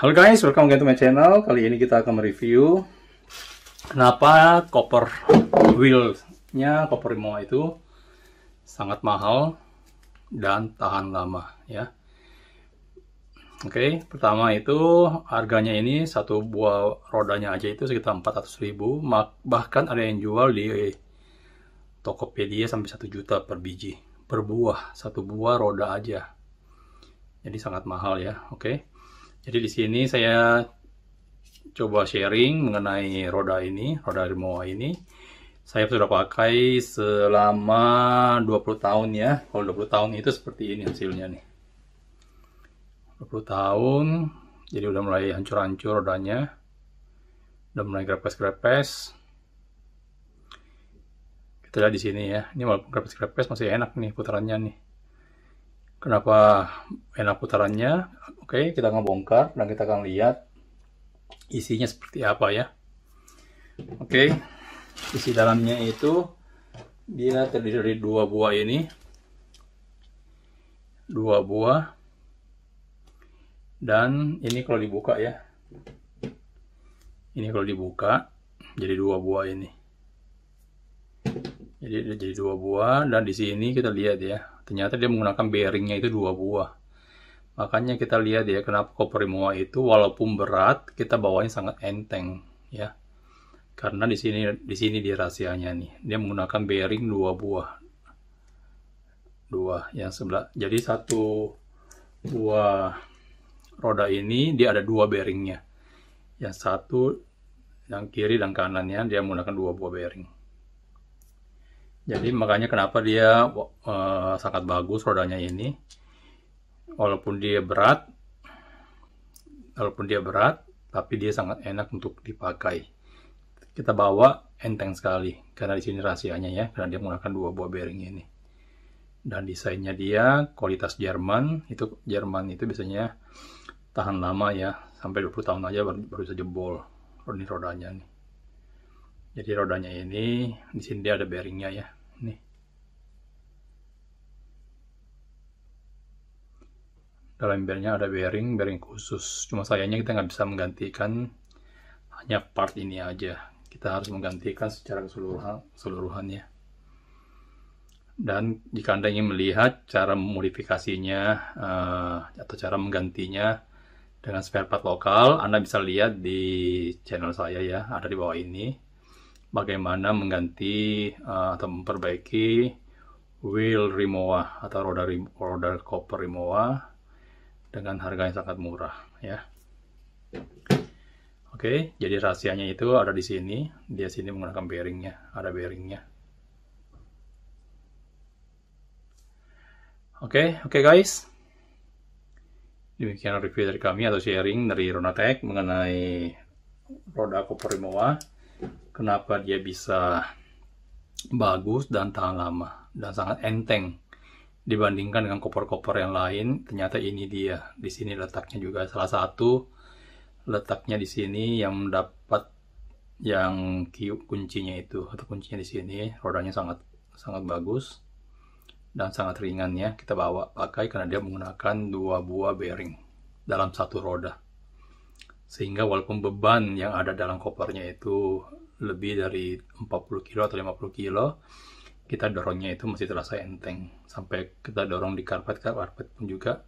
Halo guys, welcome again to my channel. Kali ini kita akan mereview kenapa copper wheel-nya, copper remote itu sangat mahal dan tahan lama ya. Oke, okay, pertama itu harganya ini satu buah rodanya aja itu sekitar 400.000, bahkan ada yang jual di Tokopedia sampai satu juta per biji per buah, satu buah roda aja. Jadi sangat mahal ya, oke. Okay. Jadi di sini saya coba sharing mengenai roda ini, roda Rimowa ini. Saya sudah pakai selama 20 tahun ya. Kalau 20 tahun itu seperti ini hasilnya nih. 20 tahun, jadi udah mulai hancur-hancur rodanya. Udah mulai grepes-grepes. Kita lihat di sini ya. Ini walaupun grepes-grepes masih enak nih putarannya nih. Kenapa enak putarannya? Oke, kita akan bongkar dan kita akan lihat isinya seperti apa ya. Oke, isi dalamnya itu dia terdiri dari dua buah ini. Dua buah. Dan ini kalau dibuka ya. Ini kalau dibuka jadi dua buah ini. Jadi jadi dua buah dan di sini kita lihat ya, ternyata dia menggunakan bearingnya itu dua buah. Makanya kita lihat ya kenapa Coprimoa itu walaupun berat kita bawanya sangat enteng ya. Karena di sini di sini dia rahasianya nih. Dia menggunakan bearing dua buah. Dua yang sebelah. Jadi satu buah roda ini dia ada dua bearingnya. Yang satu yang kiri dan kanannya dia menggunakan dua buah bearing jadi makanya kenapa dia uh, sangat bagus rodanya ini walaupun dia berat walaupun dia berat tapi dia sangat enak untuk dipakai kita bawa enteng sekali karena di sini rahasianya ya karena dia menggunakan dua buah bearing ini dan desainnya dia kualitas Jerman itu Jerman itu biasanya tahan lama ya sampai 20 tahun aja baru, baru bisa jebol ini rodanya nih jadi rodanya ini di sini dia ada bearingnya ya dalam embernya ada bearing bearing khusus cuma sayangnya kita nggak bisa menggantikan hanya part ini aja kita harus menggantikan secara keseluruhan keseluruhannya dan jika anda ingin melihat cara modifikasinya uh, eh, atau cara menggantinya dengan spare part lokal anda bisa lihat di channel saya ya ada di bawah ini bagaimana mengganti uh, atau memperbaiki wheel Rimowa atau roda roda koper Rimowa dengan harga yang sangat murah ya. Oke, jadi rahasianya itu ada di sini, dia sini menggunakan bearingnya, ada bearingnya. Oke, oke guys. Demikian review dari kami atau sharing dari Ronatek mengenai roda Copper Kenapa dia bisa bagus dan tahan lama dan sangat enteng dibandingkan dengan koper-koper yang lain ternyata ini dia di sini letaknya juga salah satu letaknya di sini yang mendapat yang kuncinya itu atau kuncinya di sini rodanya sangat sangat bagus dan sangat ringan ya kita bawa pakai karena dia menggunakan dua buah bearing dalam satu roda sehingga walaupun beban yang ada dalam kopernya itu lebih dari 40 kilo atau 50 kilo kita dorongnya itu masih terasa enteng sampai kita dorong di karpet karpet pun juga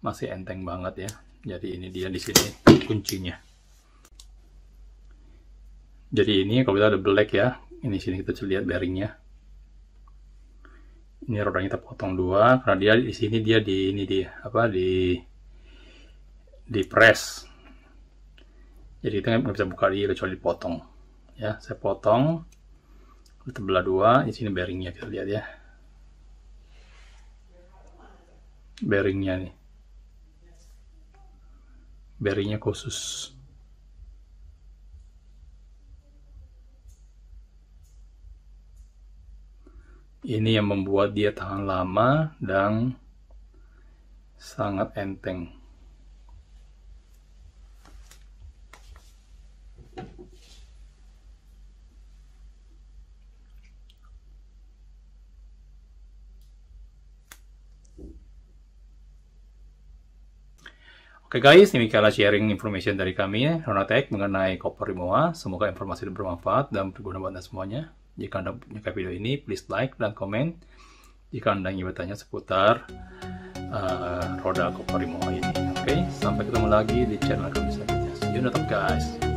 masih enteng banget ya jadi ini dia di sini kuncinya jadi ini kalau kita ada black ya ini sini kita lihat bearingnya ini rodanya kita potong dua karena dia di sini dia di ini dia apa di di press jadi kita nggak bisa buka dia kecuali potong ya saya potong Bertebelah dua, di sini bearingnya kita lihat ya. Bearingnya nih. Bearingnya khusus. Ini yang membuat dia tahan lama dan sangat enteng. Oke guys, demikianlah sharing information dari kami, eh, Ronatek, mengenai Copper Rimowa. Semoga informasi ini bermanfaat dan berguna buat Anda semuanya. Jika Anda menyukai video ini, please like dan komen jika Anda ingin bertanya seputar uh, roda Copper Rimowa ini. Oke, sampai ketemu lagi di channel kami selanjutnya. See you guys.